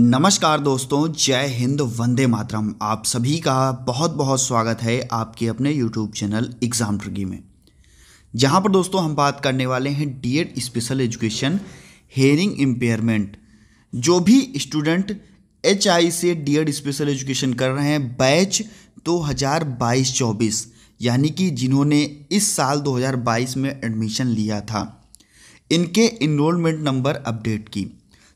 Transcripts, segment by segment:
नमस्कार दोस्तों जय हिंद वंदे मातरम आप सभी का बहुत बहुत स्वागत है आपके अपने यूट्यूब चैनल एग्ज़ाम ट्रिगी में जहां पर दोस्तों हम बात करने वाले हैं D Ed special education hearing impairment जो भी स्टूडेंट एच आई से डीएड स्पेशल एजुकेशन कर रहे हैं बैच दो हज़ार बाईस चौबीस यानी कि जिन्होंने इस साल 2022 में एडमिशन लिया था इनके इनरोलमेंट नंबर अपडेट की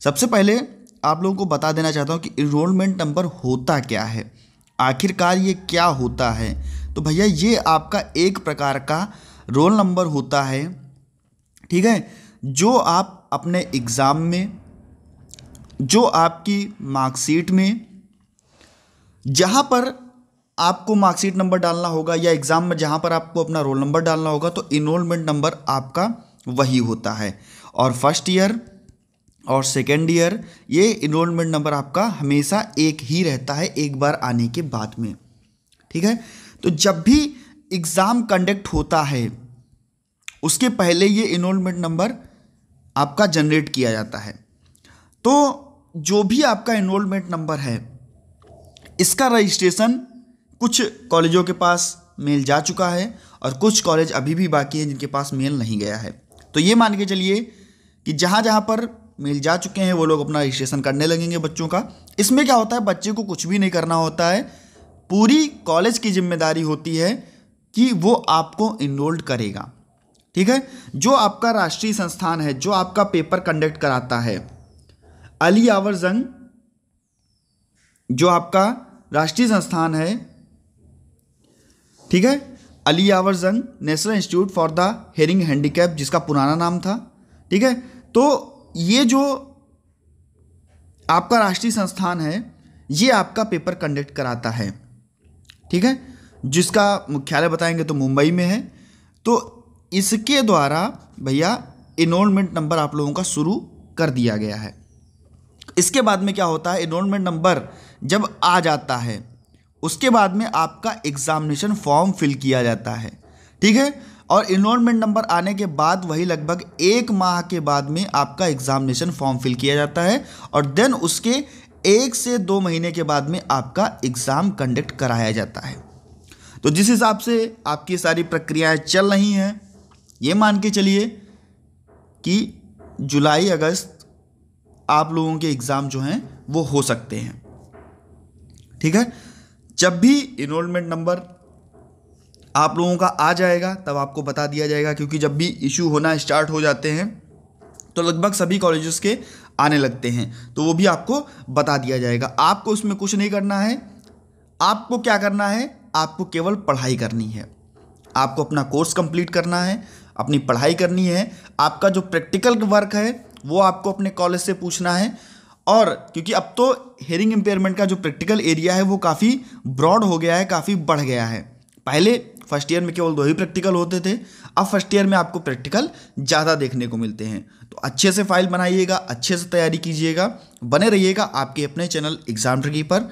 सबसे पहले आप लोगों को बता देना चाहता हूँ कि इनरोलमेंट नंबर होता क्या है आखिरकार ये क्या होता है तो भैया ये आपका एक प्रकार का रोल नंबर होता है ठीक है जो आप अपने एग्ज़ाम में जो आपकी मार्कशीट में जहाँ पर आपको मार्कशीट नंबर डालना होगा या एग्ज़ाम में जहाँ पर आपको अपना रोल नंबर डालना होगा तो इनरोलमेंट नंबर आपका वही होता है और फर्स्ट ईयर और सेकेंड ईयर ये इनरोलमेंट नंबर आपका हमेशा एक ही रहता है एक बार आने के बाद में ठीक है तो जब भी एग्ज़ाम कंडक्ट होता है उसके पहले ये इनरोलमेंट नंबर आपका जनरेट किया जाता है तो जो भी आपका इनरोलमेंट नंबर है इसका रजिस्ट्रेशन कुछ कॉलेजों के पास मेल जा चुका है और कुछ कॉलेज अभी भी बाकी हैं जिनके पास मेल नहीं गया है तो ये मान के चलिए कि जहाँ जहाँ पर मिल जा चुके हैं वो लोग अपना रजिस्ट्रेशन करने लगेंगे बच्चों का इसमें क्या होता है बच्चे को कुछ भी नहीं करना होता है पूरी कॉलेज की जिम्मेदारी होती है कि वो आपको इनरोल्ड करेगा ठीक है जो आपका राष्ट्रीय संस्थान है जो आपका पेपर कंडक्ट कराता है अली आवर जंग जो आपका राष्ट्रीय संस्थान है ठीक है Ali Yavar Jung National Institute for the Hearing Handicap जिसका पुराना नाम था ठीक है तो ये जो आपका राष्ट्रीय संस्थान है ये आपका पेपर कंडक्ट कराता है ठीक है जिसका मुख्यालय बताएंगे तो मुंबई में है तो इसके द्वारा भैया इनोलमेंट नंबर आप लोगों का शुरू कर दिया गया है इसके बाद में क्या होता है इनोलमेंट नंबर जब आ जाता है उसके बाद में आपका एग्जामिनेशन फॉर्म फिल किया जाता है ठीक है और इनरोलमेंट नंबर आने के बाद वही लगभग एक माह के बाद में आपका एग्जामिनेशन फॉर्म फिल किया जाता है और देन उसके एक से दो महीने के बाद में आपका एग्ज़ाम कंडक्ट कराया जाता है तो जिस हिसाब से आपकी सारी प्रक्रियाएं चल रही हैं ये मान के चलिए कि जुलाई अगस्त आप लोगों के एग्ज़ाम जो हैं वो हो सकते हैं ठीक है जब भी इनरोलमेंट नंबर आप लोगों का आ जाएगा तब आपको बता दिया जाएगा क्योंकि जब भी इशू होना स्टार्ट हो जाते हैं तो लगभग सभी कॉलेजेस के आने लगते हैं तो वो भी आपको बता दिया जाएगा आपको उसमें कुछ नहीं करना है आपको क्या करना है आपको केवल पढ़ाई करनी है आपको अपना कोर्स कंप्लीट करना है अपनी पढ़ाई करनी है आपका जो प्रैक्टिकल वर्क है वो आपको अपने कॉलेज से पूछना है और क्योंकि अब तो हेयरिंग इम्पेयरमेंट का जो प्रैक्टिकल एरिया है वो काफ़ी ब्रॉड हो गया है काफ़ी बढ़ गया है पहले फर्स्ट ईयर में केवल दो ही प्रैक्टिकल होते थे अब फर्स्ट ईयर में आपको प्रैक्टिकल ज़्यादा देखने को मिलते हैं तो अच्छे से फाइल बनाइएगा अच्छे से तैयारी कीजिएगा बने रहिएगा आपके अपने चैनल एग्जाम ट्रिकी पर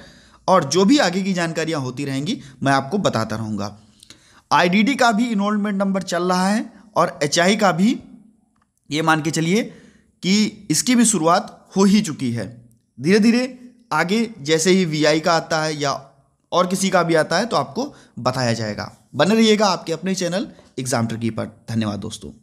और जो भी आगे की जानकारियाँ होती रहेंगी मैं आपको बताता रहूँगा आई का भी इनोलमेंट नंबर चल रहा है और एच का भी ये मान के चलिए कि इसकी भी शुरुआत हो ही चुकी है धीरे धीरे आगे जैसे ही वी का आता है या और किसी का भी आता है तो आपको बताया जाएगा बने रहिएगा आपके अपने चैनल एग्जाम ट्रिकी पर धन्यवाद दोस्तों